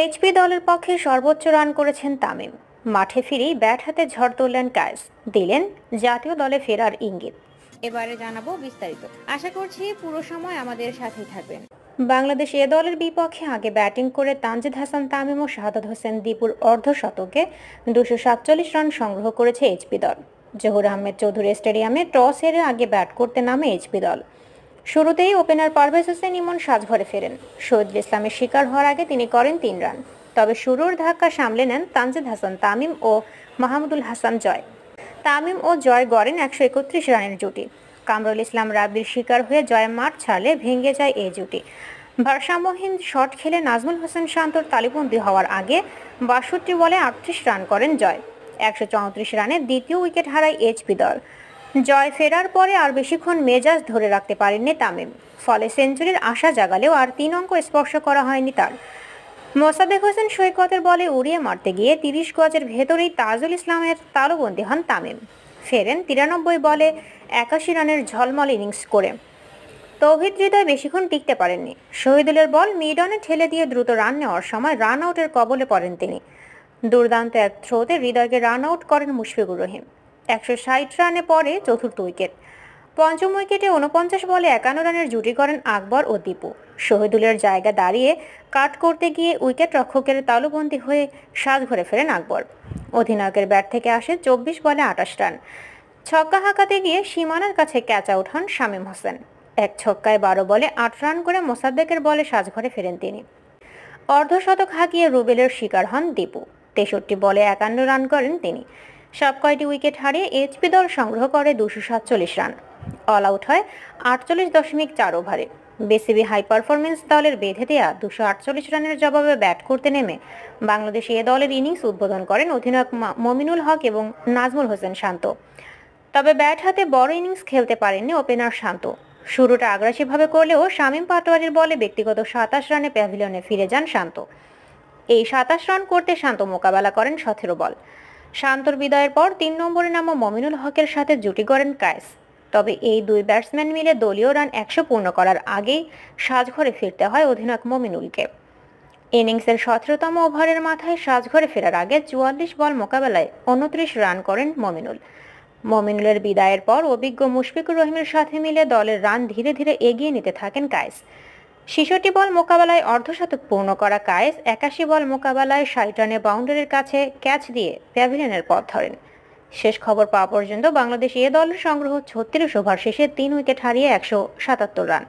HP দলের পক্ষে সর্বোচ্চ রান করেছেন তামিম মাঠে ফিরেই ব্যাট হাতে ঝড় তুললেন কায়েস দিলেন জাতীয় দলে ফেরার ইঙ্গিত এবারে জানাবো বিস্তারিত আশা করছি পুরো সময় আমাদের সাথে থাকবেন বাংলাদেশ এ দলের বিপক্ষে আগে ব্যাটিং করে তানজিদ হাসান তামিম ও শাহাদ হোসেন দীপুর অর্ধশতকে দুশো সাতচল্লিশ রান সংগ্রহ করেছে এইচপি দল জহুর আহমেদ চৌধুরী স্টেডিয়ামে টস হেরে আগে ব্যাট করতে নামে এইচপি দল শুরুতেই ওপেনার পারভেজ হোসেন ইমন সাজঘরে ফেরেন শহীদুল ইসলামের শিকার হওয়ার আগে তিনি করেন তিন রান তবে শুরুর ধাক্কা সামলে নেন তানজিদ হাসান তামিম ও মাহমুদুল হাসান জয় তামিম ও জয় গড়েন একশো একত্রিশ রানের জুটি কামরুল ইসলাম রাব্বির শিকার হয়ে জয় মাঠ ছাড়লে ভেঙে যায় এই জুটি ভারসাম্যহীন শট খেলে নাজমুল হোসেন শান্তর তালিবন্দী হওয়ার আগে বাষট্টি বলে আটত্রিশ রান করেন জয় একশো চৌত্রিশ রানে দ্বিতীয় উইকেট হারায় এইচপি দল জয় ফেরার পরে আর বেশিক্ষণ মেজাজ ধরে রাখতে পারেননি তামিম ফলে সেঞ্চুরির আশা জাগালেও আর তিন অঙ্ক স্পর্শ করা হয়নি তার মোসাদেক হোসেন সৈকতের বলে উড়িয়ে মারতে গিয়ে তিরিশ গজের ভেতরেই তাজুল ইসলামের তালুবন্দী হন তামিম ফেরেন তিরানব্বই বলে একাশি রানের ঝলমল ইনিংস করে তৌহিদ হৃদয় বেশিক্ষণ টিকতে পারেননি শহীদুলের বল মিডনে ঠেলে দিয়ে দ্রুত রান নেওয়ার সময় রান আউটের কবলে পড়েন তিনি দুর্দান্ত এক থ্রোতে হৃদয়কে রান আউট করেন মুশফিকুর রহিম একশো ষাট রানে পরে চতুর্থ উইকেট পঞ্চম উইকেটে উনপঞ্চাশ বলে একান্ন রানের জুটি করেন আকবর ও দীপু শহীদুলের জায়গা দাঁড়িয়ে কাট করতে গিয়ে উইকেট রক্ষকের তালুবন্দী হয়ে সাজ ঘরে ফেরেন আকবর অধিনায়কের ব্যাট থেকে আসে চব্বিশ বলে আটাশ রান ছক্কা হাঁকাতে গিয়ে সীমানার কাছে ক্যাচ আউট হন শামীম হোসেন এক ছক্কায় বারো বলে আট রান করে মোসাদ্দেকের বলে সাজ ঘরে ফেরেন তিনি অর্ধশতক হাঁকিয়ে রুবেলের শিকার হন দীপু তেষট্টি বলে একান্ন রান করেন তিনি সব কয়টি উইকেট হারিয়ে এইচপি দল সংগ্রহ করে দুশো সাতচল্লিশ রান অল আউট হয় আটচল্লিশ দশমিক চার ওভারে বিসিবি হাই পারফরমেন্স দলের বেঁধে দেয়া দুশো আটচল্লিশ রানের জবাবে ব্যাট করতে নেমে বাংলাদেশ এ দলের ইনিংস উদ্বোধন করেন অধিনায়ক মমিনুল হক এবং নাজমুল হোসেন শান্ত তবে ব্যাট হাতে বড় ইনিংস খেলতে পারেননি ওপেনার শান্ত শুরুটা আগ্রাসীভাবে করলেও শামীম পাটোয়ারির বলে ব্যক্তিগত সাতাশ রানে প্যাভিলিয়নে ফিরে যান শান্ত এই সাতাশ রান করতে শান্ত মোকাবেলা করেন সতেরো বল শান্তর বিদায়ের পর তিন নম্বরে নামা মমিনুল হকের সাথে জুটি করেন কায়েস তবে এই দুই ব্যাটসম্যান মিলে দলীয় রান একশো পূর্ণ করার আগেই সাজঘরে ফিরতে হয় অধিনায়ক মমিনুলকে ইনিংসের সতেরোতম ওভারের মাথায় সাজঘরে ফেরার আগে চুয়াল্লিশ বল মোকাবেলায় উনত্রিশ রান করেন মমিনুল মমিনুলের বিদায়ের পর অভিজ্ঞ মুশফিকুর রহিমের সাথে মিলে দলের রান ধীরে ধীরে এগিয়ে নিতে থাকেন কায়েস ছেষট্টি বল মোকাবেলায় অর্ধশতক পূর্ণ করা কায়েস একাশি বল মোকাবেলায় ষাট রানে বাউন্ডারির কাছে ক্যাচ দিয়ে প্যাভিলিয়নের পথ ধরেন শেষ খবর পাওয়া পর্যন্ত বাংলাদেশ এ দলের সংগ্রহ ছত্রিশ ওভার শেষে তিন উইকেট হারিয়ে একশো সাতাত্তর রান